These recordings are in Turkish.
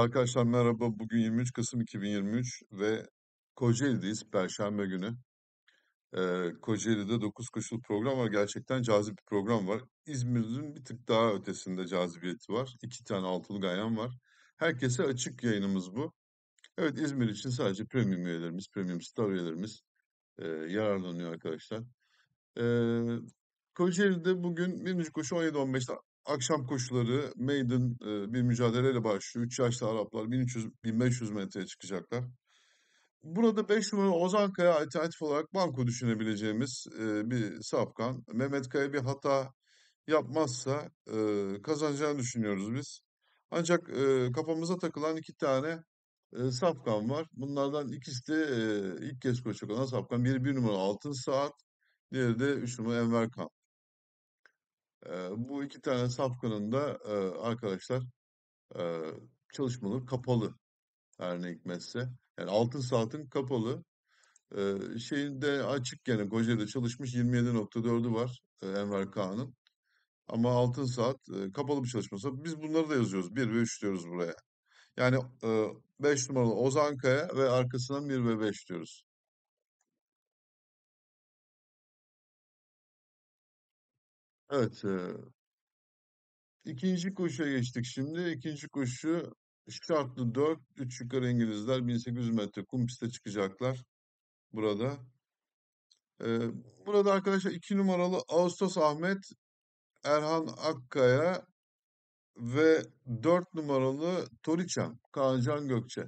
arkadaşlar merhaba. Bugün 23 Kasım 2023 ve Kocaeli'deyiz Perşembe günü. Ee, Kocaeli'de 9 koşul program var. Gerçekten cazip bir program var. İzmir'in bir tık daha ötesinde cazibiyeti var. İki tane altılı gayan var. Herkese açık yayınımız bu. Evet İzmir için sadece premium üyelerimiz, premium star üyelerimiz e, yararlanıyor arkadaşlar. E, Kocaeli'de bugün birinci koşu 17-15'te akşam koşuları maiden e, bir mücadeleyle başlıyor. 3 yaşlı Araplar 1300-1500 metreye çıkacaklar. Burada 5 numara Ozan Kaya alternatif olarak banko düşünebileceğimiz e, bir sapkan. Mehmet Kaya bir hata yapmazsa e, kazanacağını düşünüyoruz biz. Ancak e, kafamıza takılan iki tane e, sapkan var. Bunlardan ikisi de e, ilk kez koşacak olan sapkan. Biri bir numara Altın Saat, diğeri de üç numara Enver Kan. Bu iki tane safkanın da arkadaşlar çalışmaları kapalı her ne hikmetse. Yani altın saatin kapalı. Ee, şeyinde açık gene Kocaeli'de çalışmış 27.4'ü var e, Enver Kağan'ın. Ama altın saat e, kapalı bir çalışması. Biz bunları da yazıyoruz. 1 ve 3 diyoruz buraya. Yani 5 e, numaralı Kaya ve arkasından 1 ve 5 diyoruz. Evet, eee İkinci koşuya geçtik şimdi. İkinci koşu şartlı 4. 3 yukarı İngilizler 1800 metre kum piste çıkacaklar burada. Ee, burada arkadaşlar 2 numaralı Ağustos Ahmet, Erhan Akkaya ve 4 numaralı Toriçam, Kaan Can Gökçe.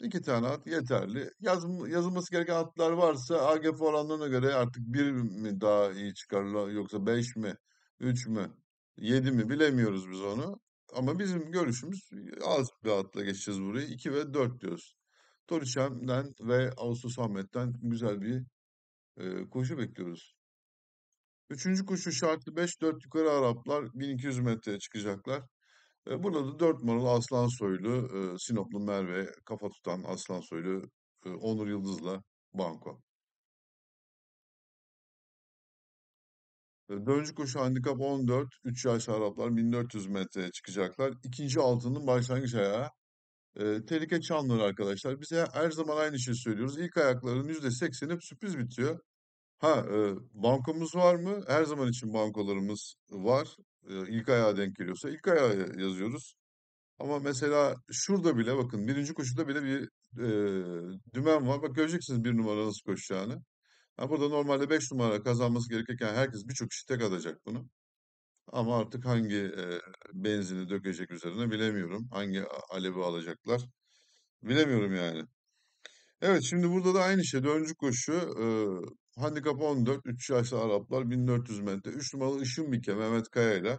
İki tane at yeterli. Yazım, yazılması gereken atlar varsa AGF oranlarına göre artık bir mi daha iyi çıkarlar yoksa beş mi, üç mü, yedi mi bilemiyoruz biz onu. Ama bizim görüşümüz az bir atla geçeceğiz burayı. İki ve dört diyoruz. Torişem'den ve Ağustos Ahmet'ten güzel bir e, koşu bekliyoruz. Üçüncü koşu şartlı 5-4 yukarı Araplar 1200 metreye çıkacaklar. Burada da 4 numaralı Aslan Soylu, Sinoplu Merve, kafa tutan Aslan Soylu, Onur Yıldız'la banko. Döncü koşu handikap 14, 3 yaş Araplar 1400 metreye çıkacaklar. İkinci altının başlangıç ayağı. E, tehlike Çanlıur arkadaşlar. Bize her zaman aynı şeyi söylüyoruz. İlk ayakların %80'i sürpriz bitiyor. Ha e, bankomuz var mı? Her zaman için bankolarımız var ilk ayağa denk geliyorsa ilk ayağa yazıyoruz. Ama mesela şurada bile bakın birinci koşuda bile bir e, dümen var. Bak göreceksiniz bir numara nasıl koşacağını. Yani burada normalde beş numara kazanması gerekirken herkes birçok kişi tek atacak bunu. Ama artık hangi e, benzini dökecek üzerine bilemiyorum. Hangi alevi alacaklar bilemiyorum yani. Evet şimdi burada da aynı şey. Döncü koşu Handikap 14, 3 yaşlı Araplar 1400 metre. 3 numaralı Işın Bike Mehmet Kaya ile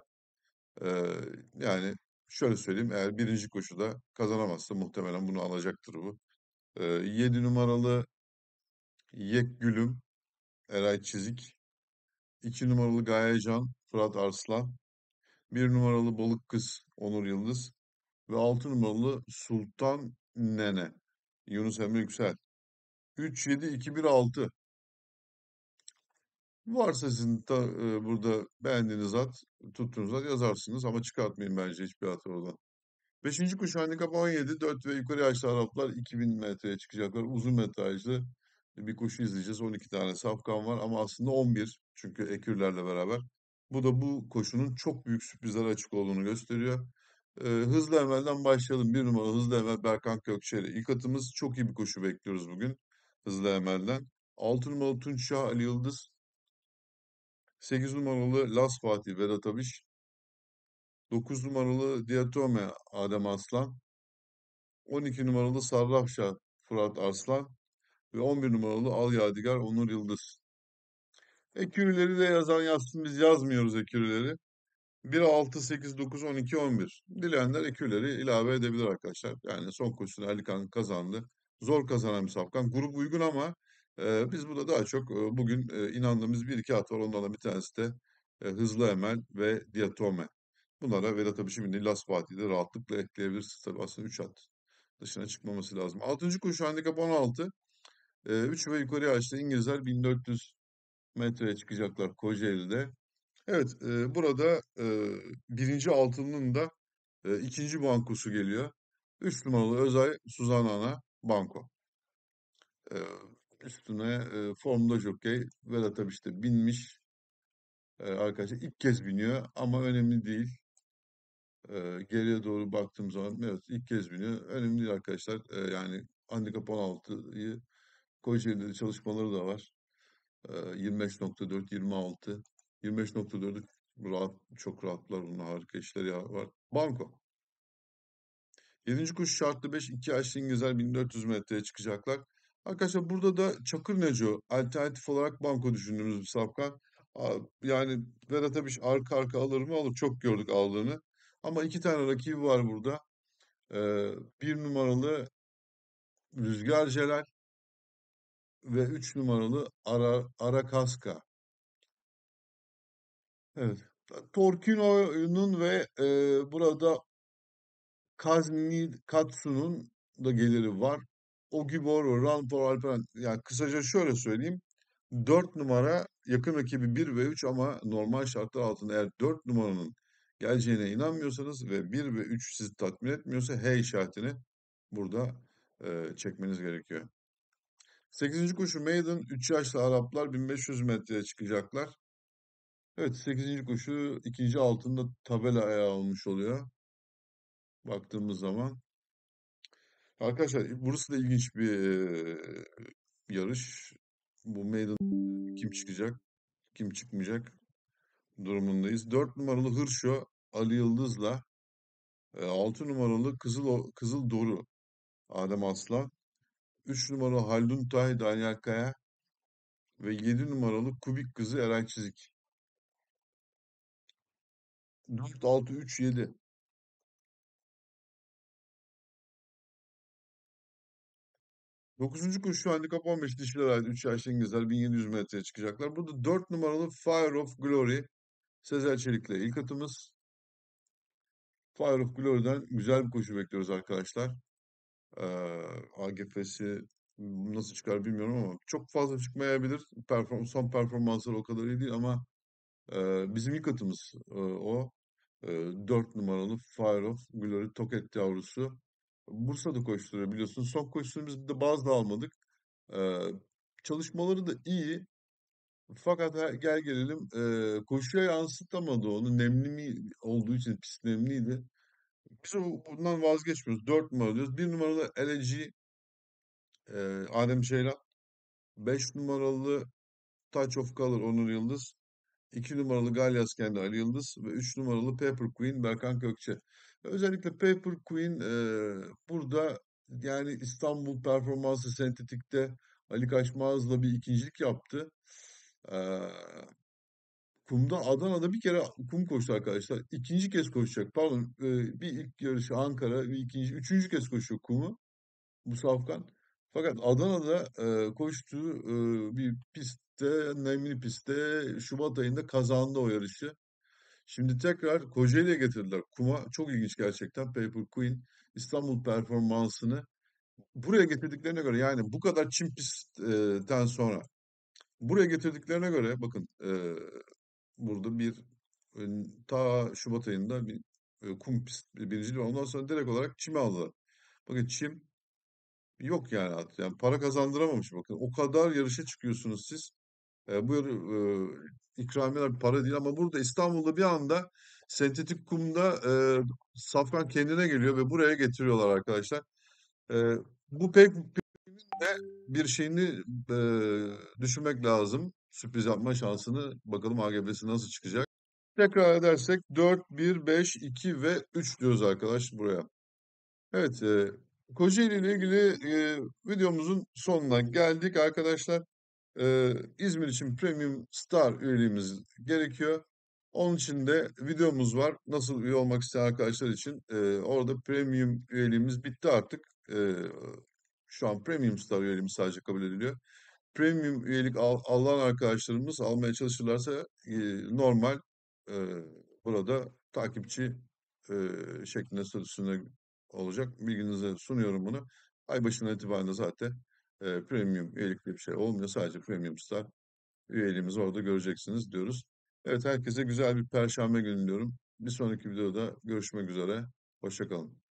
yani şöyle söyleyeyim eğer birinci koşuda kazanamazsa muhtemelen bunu alacaktır bu. E, 7 numaralı Yek Gülüm Eray Çizik. 2 numaralı Gayecan Fırat Arslan. 1 numaralı Balık Kız Onur Yıldız. Ve 6 numaralı Sultan Nene Yunus Emre Yüksel. 3, 7, 2, 1, 6. Varsa sizin ta, e, burada beğendiğiniz at, tuttuğunuz at yazarsınız ama çıkartmayın bence hiçbir at oradan. Beşinci kuş handikap 17, 4 ve yukarı yaşlı Araplar 2000 metreye çıkacaklar. Uzun metrajlı bir kuşu izleyeceğiz. 12 tane safkan var ama aslında 11 çünkü ekürlerle beraber. Bu da bu koşunun çok büyük sürprizlere açık olduğunu gösteriyor. E, hızlı emelden başlayalım. Bir numara hızlı emel Berkan Kökçeli. İlk atımız çok iyi bir koşu bekliyoruz bugün hızlı emelden. Altı numaralı Tunç Şah Ali Yıldız 8 numaralı Las Fatih Vedat Abiş. 9 numaralı Diatome Adem Aslan. 12 numaralı Sarrafşa Fırat Arslan. Ve 11 numaralı Al Yadigar Onur Yıldız. E, ekürüleri de yazan yazsın biz yazmıyoruz ekürüleri. 1, 6, 8, 9, 12, 11. Dileyenler ekürüleri ilave edebilir arkadaşlar. Yani son koşusunu Ali Kan kazandı. Zor kazanan bir safkan. Grup uygun ama biz burada daha çok bugün inandığımız bir iki at var. Onlardan bir tanesi de hızlı emel ve diatome. Bunlara Vedat Abişimini Las Fatih'de rahatlıkla ekleyebilirsiniz. Tabii aslında 3 at dışına çıkmaması lazım. 6. koşu handikap 16. E, 3 ve yukarıya açtı İngilizler 1400 metreye çıkacaklar Kocaeli'de. Evet burada birinci altının da ikinci bankosu geliyor. 3 numaralı Özay Suzan Ana Banko üstüne e, formda jockey Vedat tabi işte binmiş. E, arkadaşlar ilk kez biniyor ama önemli değil. E, geriye doğru baktığım zaman evet ilk kez biniyor. Önemli değil arkadaşlar. E, yani handikap 16'yı Kocaeli'de çalışmaları da var. E, 25.4, 26. 25.4'ü rahat, çok rahatlar. onun harika işleri var. Banko. 7. kuş şartlı 5, 2 yaşlı İngilizler 1400 metreye çıkacaklar. Arkadaşlar burada da Çakır Neco alternatif olarak banko düşündüğümüz bir safkan. Yani Vedat Abiş arka arka alır mı alır. Çok gördük aldığını. Ama iki tane rakibi var burada. bir numaralı Rüzgar Celal ve üç numaralı Ara, ara kaska. Evet. Torquino'nun ve burada Kazmi Katsu'nun da geliri var. Ogiboro, Ranpor, Alperen. Yani kısaca şöyle söyleyeyim. 4 numara yakın rakibi 1 ve 3 ama normal şartlar altında eğer 4 numaranın geleceğine inanmıyorsanız ve 1 ve 3 sizi tatmin etmiyorsa H işaretini burada e, çekmeniz gerekiyor. 8. koşu Maiden 3 yaşlı Araplar 1500 metreye çıkacaklar. Evet 8. koşu 2. altında tabela ayağı olmuş oluyor. Baktığımız zaman Arkadaşlar burası da ilginç bir yarış. Bu meydan kim çıkacak, kim çıkmayacak durumundayız. 4 numaralı Hırşo Ali Yıldız'la 6 numaralı Kızıl, Kızıl Doru Adem Aslan. 3 numaralı Haldun Tay Daniel Kaya ve 7 numaralı Kubik kızı Eren Çizik. 4, 6, 3, 7. Dokuzuncu koşu handikap 15 dişiler ait 3 yaşlı İngilizler 1700 metreye çıkacaklar. Burada 4 numaralı Fire of Glory Sezer Çelik'le ilk atımız. Fire of Glory'den güzel bir koşu bekliyoruz arkadaşlar. Ee, AGF'si nasıl çıkar bilmiyorum ama çok fazla çıkmayabilir. Perform son performansları o kadar iyi değil ama e, bizim ilk atımız e, o. E, 4 numaralı Fire of Glory Toket yavrusu. Bursa'da koşturuyor biliyorsunuz. Son koşturumuzda bazı da almadık. Ee, çalışmaları da iyi. Fakat gel gelelim e, koşuya yansıtamadı onu. Nemli mi olduğu için pis nemliydi. Biz bundan vazgeçmiyoruz. Dört numara diyoruz. Bir numaralı LG e, Adem Şeylan. Beş numaralı Touch of Color Onur Yıldız. 2 numaralı Kendi Ali Yıldız ve 3 numaralı Paper Queen Berkan Kökçe. Özellikle Paper Queen e, burada yani İstanbul performansı sentetikte Ali Kaçmaz'la bir ikincilik yaptı. E, kumda Adana'da bir kere kum koştu arkadaşlar. İkinci kez koşacak. Pardon e, bir ilk yarışı Ankara bir ikinci, üçüncü kez koşuyor kumu Musafkan. Fakat Adana'da e, koştuğu e, bir pist pistte, nemli pistte Şubat ayında kazandı o yarışı. Şimdi tekrar Kocaeli'ye getirdiler. Kuma çok ilginç gerçekten Paper Queen İstanbul performansını buraya getirdiklerine göre yani bu kadar çim pistten sonra buraya getirdiklerine göre bakın e, burada bir e, ta Şubat ayında bir e, kum pist birinci ondan sonra direkt olarak çim aldı. Bakın çim yok yani artık. Yani para kazandıramamış bakın. O kadar yarışa çıkıyorsunuz siz. E, bu e, ikramiyeler para değil ama burada İstanbul'da bir anda sentetik kumda e, Safkan kendine geliyor ve buraya getiriyorlar arkadaşlar. E, bu pek de bir şeyini e, düşünmek lazım. Sürpriz yapma şansını bakalım AGB'si nasıl çıkacak. Tekrar edersek 4, 1, 5, 2 ve 3 diyoruz arkadaş buraya. Evet e, Kocaeli ile ilgili e, videomuzun sonuna geldik arkadaşlar e, İzmir için Premium Star üyeliğimiz gerekiyor. Onun için de videomuz var. Nasıl üye olmak isteyen arkadaşlar için e, orada Premium üyeliğimiz bitti artık. E, şu an Premium Star üyeliğimiz sadece kabul ediliyor. Premium üyelik al, alan arkadaşlarımız almaya çalışırlarsa e, normal e, burada takipçi e, şeklinde statüsünde olacak. Bilginize sunuyorum bunu. Ay başından itibaren de zaten e, premium üyelikli bir şey olmuyor. Sadece premium star üyeliğimizi orada göreceksiniz diyoruz. Evet herkese güzel bir perşembe günü diyorum. Bir sonraki videoda görüşmek üzere. Hoşçakalın.